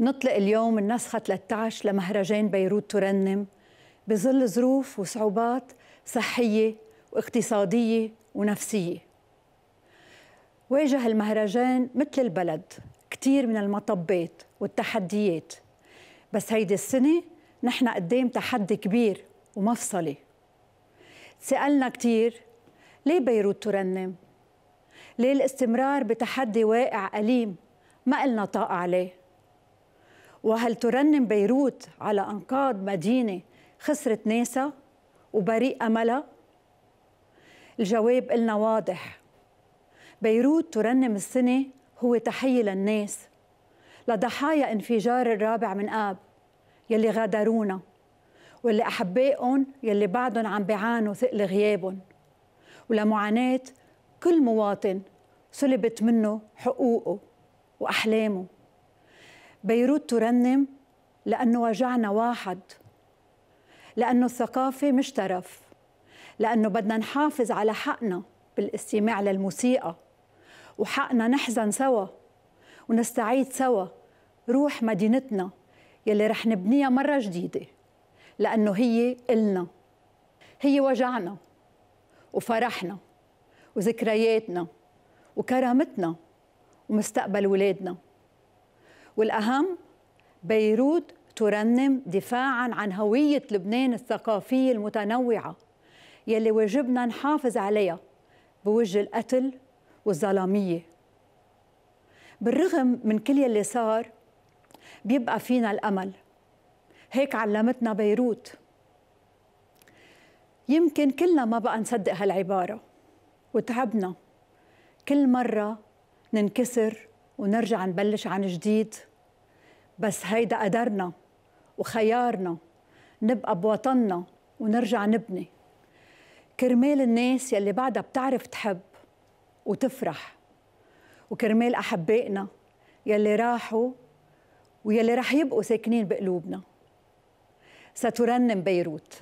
نطلق اليوم النسخة 13 لمهرجان بيروت ترنم بظل ظروف وصعوبات صحية واقتصادية ونفسية واجه المهرجان مثل البلد كتير من المطبات والتحديات بس هيدي السنة نحن قدام تحدي كبير ومفصلي سألنا كتير ليه بيروت ترنم؟ ليه الاستمرار بتحدي واقع أليم ما قلنا طاقة عليه؟ وهل ترنم بيروت على أنقاض مدينة خسرت ناسها وبريء أملها؟ الجواب إلنا واضح بيروت ترنم السنة هو تحية للناس لضحايا انفجار الرابع من آب يلي غادرونا واللي أحبائهم يلي بعدهم عم بيعانوا ثقل غيابهم ولمعاناة كل مواطن سلبت منه حقوقه وأحلامه بيروت ترنم لأنه وجعنا واحد لأنه الثقافة مش ترف لأنه بدنا نحافظ على حقنا بالاستماع للموسيقى وحقنا نحزن سوا ونستعيد سوا روح مدينتنا يلي رح نبنيها مرة جديدة لأنه هي إلنا هي وجعنا وفرحنا وذكرياتنا وكرامتنا ومستقبل ولادنا والأهم بيروت ترنم دفاعا عن هوية لبنان الثقافية المتنوعة يلي واجبنا نحافظ عليها بوجه القتل والظلامية بالرغم من كل يلي صار بيبقى فينا الأمل هيك علمتنا بيروت يمكن كلنا ما بقى نصدق هالعبارة وتعبنا كل مرة ننكسر ونرجع نبلش عن جديد بس هيدا قدرنا وخيارنا نبقى بوطننا ونرجع نبني كرمال الناس يلي بعدها بتعرف تحب وتفرح وكرمال أحبائنا يلي راحوا ويلي رح يبقوا ساكنين بقلوبنا سترنم بيروت